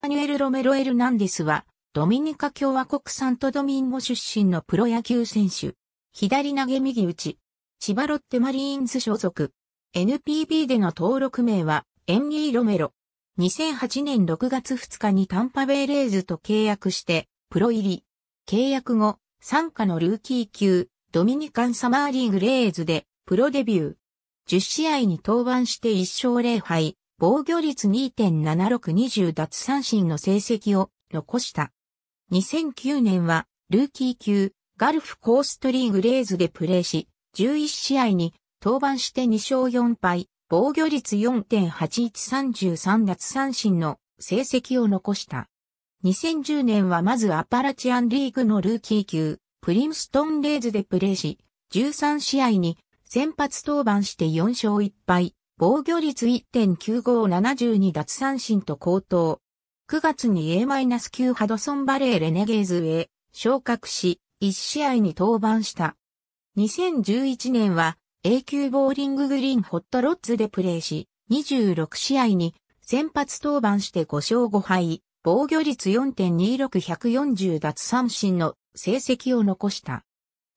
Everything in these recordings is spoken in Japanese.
マニュエル・ロメロ・エルナンデスは、ドミニカ共和国サントドミンゴ出身のプロ野球選手。左投げ右打ち。千葉ロッテマリーンズ所属。NPB での登録名は、エンニー・ロメロ。2008年6月2日にタンパベイレーズと契約して、プロ入り。契約後、参加のルーキー級、ドミニカンサマーリーグレーズで、プロデビュー。10試合に登板して1勝0敗、防御率2.7620奪三振の成績を残した。2009年はルーキー級ガルフコーストリーグレーズでプレーし、11試合に登板して2勝4敗、防御率4.8133奪三振の成績を残した。2010年はまずアパラチアンリーグのルーキー級、プリムストンレーズでプレーし、13試合に先発登板して4勝1敗、防御率1.9572奪三振と高騰。9月に A-9 ハドソンバレーレネゲーズへ昇格し、1試合に登板した。2011年は A 級ボーリンググリーンホットロッズでプレーし、26試合に先発登板して5勝5敗、防御率4.26140奪三振の成績を残した。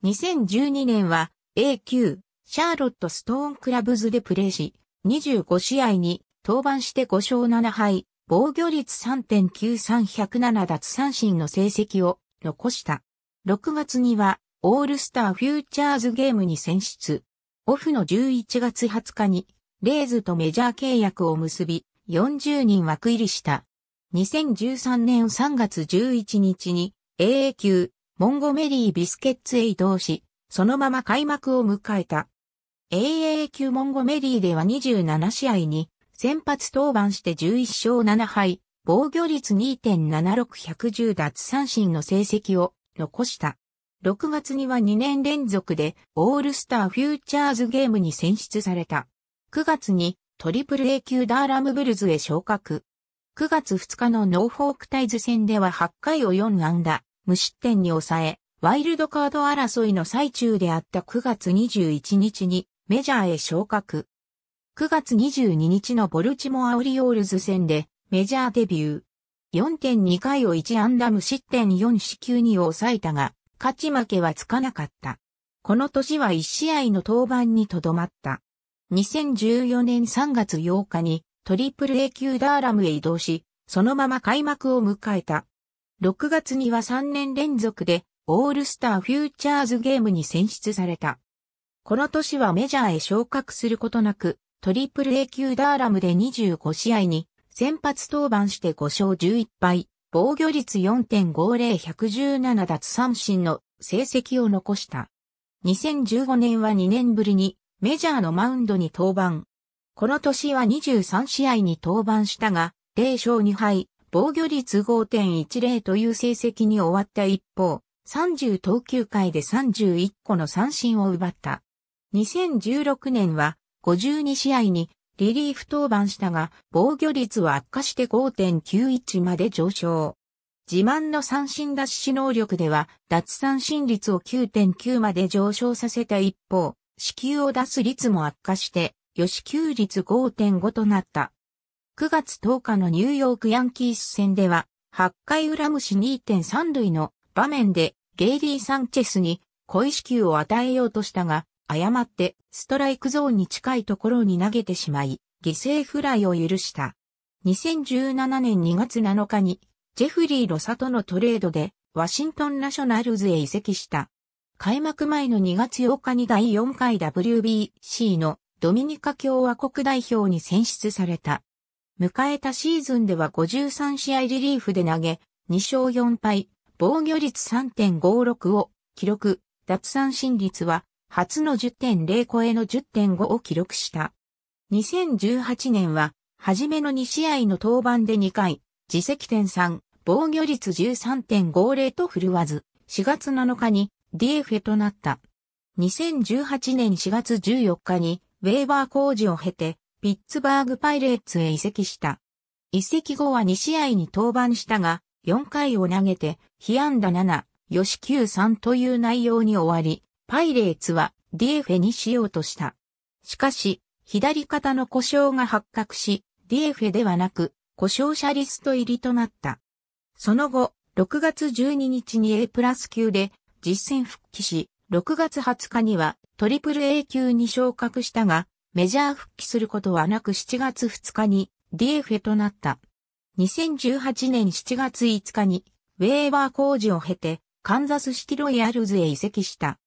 2012年は A 級シャーロットストーンクラブズでプレーし、25試合に登板して5勝7敗、防御率3.93107奪三振の成績を残した。6月にはオールスターフューチャーズゲームに選出。オフの11月20日にレイズとメジャー契約を結び40人枠入りした。2013年3月11日に AA 級モンゴメリービスケッツへ移動し、そのまま開幕を迎えた。AA 級モンゴメリーでは27試合に先発登板して11勝7敗、防御率2.76110奪三振の成績を残した。6月には2年連続でオールスターフューチャーズゲームに選出された。9月にトリプル A 級ダーラムブルズへ昇格。9月2日のノーフォークタイズ戦では8回を4安打、無失点に抑え、ワイルドカード争いの最中であった9月21日にメジャーへ昇格。9月22日のボルチモアオリオールズ戦でメジャーデビュー。4.2回を1ンダム失点4四球に抑えたが、勝ち負けはつかなかった。この年は1試合の登板にとどまった。2014年3月8日にトリプル A 級ダーラムへ移動し、そのまま開幕を迎えた。6月には3年連続でオールスターフューチャーズゲームに選出された。この年はメジャーへ昇格することなく、トリプル A 級ダーラムで25試合に先発登板して5勝11敗、防御率4.50117奪三振の成績を残した。2015年は2年ぶりにメジャーのマウンドに登板。この年は23試合に登板したが、0勝2敗、防御率5.10という成績に終わった一方、30投球回で31個の三振を奪った。2016年は52試合にリリーフ登板したが、防御率は悪化して5.91まで上昇。自慢の三振脱死能力では、脱三振率を9.9まで上昇させた一方、死球を出す率も悪化して、予死球率5.5となった。9月10日のニューヨークヤンキース戦では、8回裏虫2.3塁の場面で、ゲイリー・サンチェスに小石死球を与えようとしたが、誤ってストライクゾーンに近いところに投げてしまい、犠牲フライを許した。2017年2月7日に、ジェフリー・ロサとのトレードで、ワシントンナショナルズへ移籍した。開幕前の2月8日に第4回 WBC のドミニカ共和国代表に選出された。迎えたシーズンでは53試合リリーフで投げ、2勝4敗、防御率3.56を記録、奪三振率は初の10.0超えの10.5を記録した。2018年は、初めの2試合の登板で2回、自責点3、防御率13.50と振るわず、4月7日に DF となった。2018年4月14日に、ウェーバー工事を経て、ピッツバーグパイレーツへ移籍した。移籍後は2試合に登板したが、4回を投げて、被安打7、吉9 3という内容に終わり、パイレーツはディエフェにしようとした。しかし、左肩の故障が発覚し、ディエフェではなく、故障者リスト入りとなった。その後、6月12日に A プラス級で実戦復帰し、6月20日にはトリプル A 級に昇格したが、メジャー復帰することはなく7月2日にディエフェとなった。2018年7月5日にウェーバー工事を経て、カンザスシティロイヤルズへ移籍した。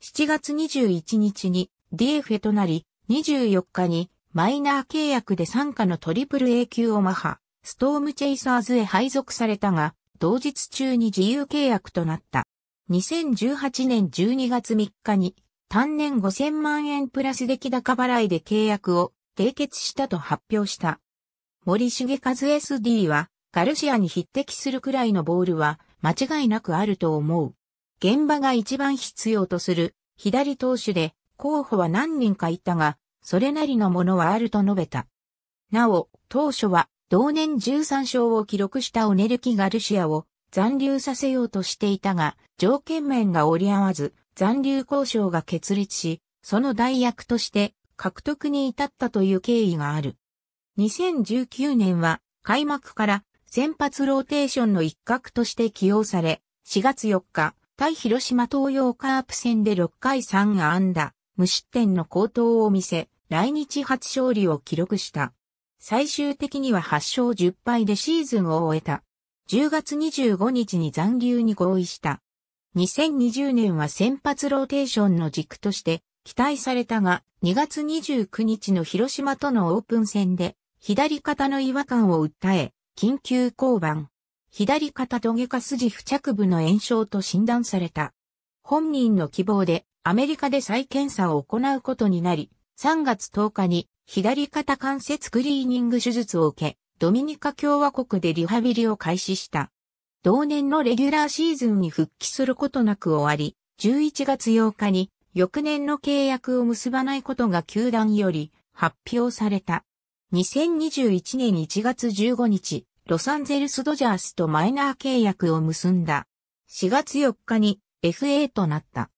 7月21日に DFA となり、24日にマイナー契約で参加のトリプル A 級をマハ、ストームチェイサーズへ配属されたが、同日中に自由契約となった。2018年12月3日に、単年5000万円プラス出来高払いで契約を締結したと発表した。森重和 SD は、ガルシアに匹敵するくらいのボールは間違いなくあると思う。現場が一番必要とする左投手で候補は何人かいたが、それなりのものはあると述べた。なお、当初は同年13勝を記録したオネルキ・ガルシアを残留させようとしていたが、条件面が折り合わず、残留交渉が決裂し、その代役として獲得に至ったという経緯がある。2019年は開幕から先発ローテーションの一角として起用され、4月4日、対広島東洋カープ戦で6回3安打、無失点の高騰を見せ、来日初勝利を記録した。最終的には8勝10敗でシーズンを終えた。10月25日に残留に合意した。2020年は先発ローテーションの軸として期待されたが、2月29日の広島とのオープン戦で左肩の違和感を訴え、緊急降板。左肩棘下筋付着部の炎症と診断された。本人の希望でアメリカで再検査を行うことになり、3月10日に左肩関節クリーニング手術を受け、ドミニカ共和国でリハビリを開始した。同年のレギュラーシーズンに復帰することなく終わり、11月8日に翌年の契約を結ばないことが球団より発表された。2021年1月15日、ロサンゼルスドジャースとマイナー契約を結んだ。4月4日に FA となった。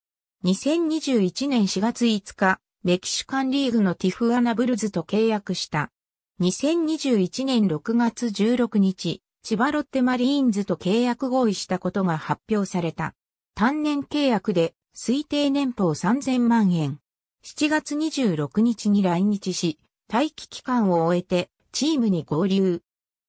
2021年4月5日、メキシカンリーグのティフアナブルズと契約した。2021年6月16日、千葉ロッテマリーンズと契約合意したことが発表された。単年契約で推定年俸3000万円。7月26日に来日し、待機期間を終えてチームに合流。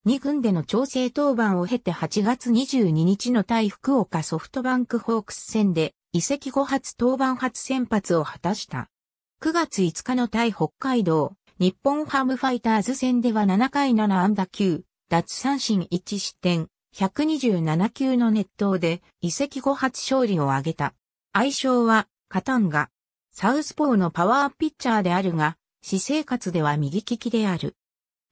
2軍での調整登板を経て8月22日の対福岡ソフトバンクホークス戦で移籍後初登板初先発を果たした。9月5日の対北海道、日本ハムファイターズ戦では7回7安打9、奪三振1失点、127球の熱投で移籍後初勝利を挙げた。愛称は、カタンガ。サウスポーのパワーピッチャーであるが、私生活では右利きである。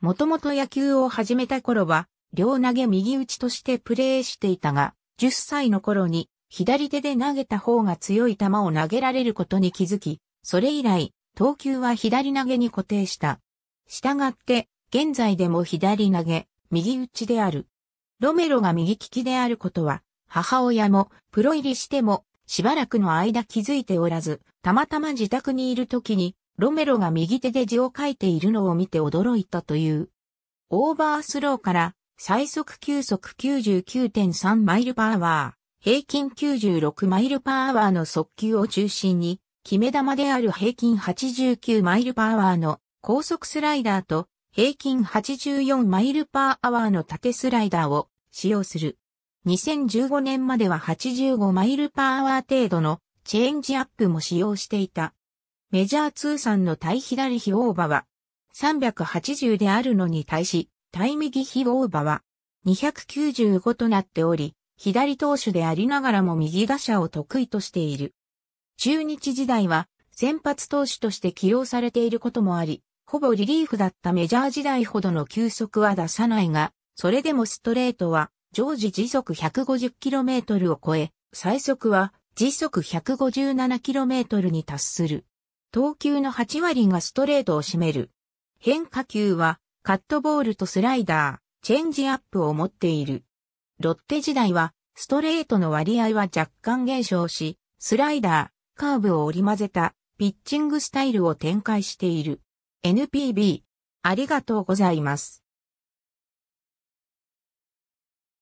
もともと野球を始めた頃は、両投げ右打ちとしてプレーしていたが、10歳の頃に左手で投げた方が強い球を投げられることに気づき、それ以来、投球は左投げに固定した。したがって、現在でも左投げ、右打ちである。ロメロが右利きであることは、母親もプロ入りしてもしばらくの間気づいておらず、たまたま自宅にいる時にロメロが右手で字を書いているのを見て驚いたという。オーバースローから最速球速99.3マイルパワー、平均96マイルパワーの速球を中心に、決め球である平均89マイルパワーの高速スライダーと平均84マイルパーワーの縦スライダーを使用する。2015年までは85マイルパワー程度のチェンジアップも使用していた。メジャー通算の対左ーバ馬は、380であるのに対し、対右ーバ馬は、295となっており、左投手でありながらも右打者を得意としている。中日時代は、先発投手として起用されていることもあり、ほぼリリーフだったメジャー時代ほどの球速は出さないが、それでもストレートは、常時時速 150km を超え、最速は時速 157km に達する。投球の8割がストレートを占める。変化球は、カットボールとスライダー、チェンジアップを持っている。ロッテ時代は、ストレートの割合は若干減少し、スライダー、カーブを織り交ぜた、ピッチングスタイルを展開している。NPB。ありがとうございます。